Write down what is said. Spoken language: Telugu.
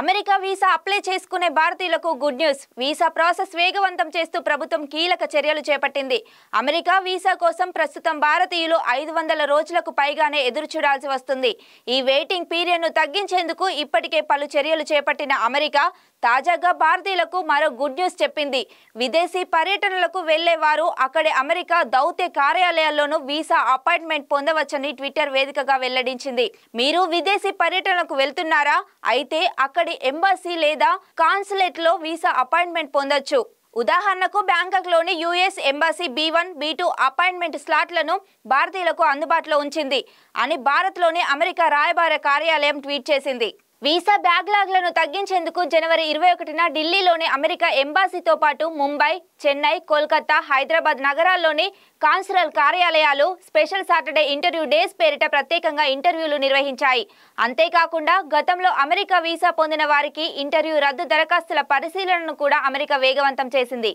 అమెరికా వీసా అప్లై చేసుకునే భారతీయులకు గుడ్ న్యూస్ వీసా ప్రాసెస్ వేగవంతం చేస్తూ ప్రభుత్వం కీలక చర్యలు చేపట్టింది అమెరికా వీసా కోసం ప్రస్తుతం భారతీయులు ఐదు వందల రోజులకు పైగానే ఎదురు చూడాల్సి వస్తుంది ఈ వెయిటింగ్ పీరియడ్ను తగ్గించేందుకు ఇప్పటికే పలు చర్యలు చేపట్టిన అమెరికా తాజాగా భారతీయులకు మరో గుడ్ న్యూస్ చెప్పింది విదేశీ పర్యటనలకు వారు అక్కడి అమెరికా దౌత్య కార్యాలయాల్లోనూ వీసా అపాయింట్మెంట్ పొందవచ్చని ట్విట్టర్ వేదికగా వెల్లడించింది మీరు విదేశీ పర్యటనకు వెళ్తున్నారా అయితే అక్కడి ఎంబసీ లేదా లో వీసా అపాయింట్మెంట్ పొందొచ్చు ఉదాహరణకు బ్యాంకాక్లోని US embassy B one B two appointment స్లాట్లను భారతీయులకు అందుబాటులో ఉంచింది అని భారత్లోని అమెరికా రాయబార కార్యాలయం ట్వీట్ చేసింది వీసా బ్యాక్లాగ్లను తగ్గించేందుకు జనవరి ఇరవై ఒకటిన ఢిల్లీలోని అమెరికా ఎంబాసీతో పాటు ముంబై చెన్నై కోల్కతా హైదరాబాద్ నగరాల్లోని కాన్సులర్ కార్యాలయాలు స్పెషల్ సాటర్డే ఇంటర్వ్యూ డేస్ పేరిట ప్రత్యేకంగా ఇంటర్వ్యూలు నిర్వహించాయి అంతేకాకుండా గతంలో అమెరికా వీసా పొందిన వారికి ఇంటర్వ్యూ రద్దు దరఖాస్తుల పరిశీలనను కూడా అమెరికా వేగవంతం చేసింది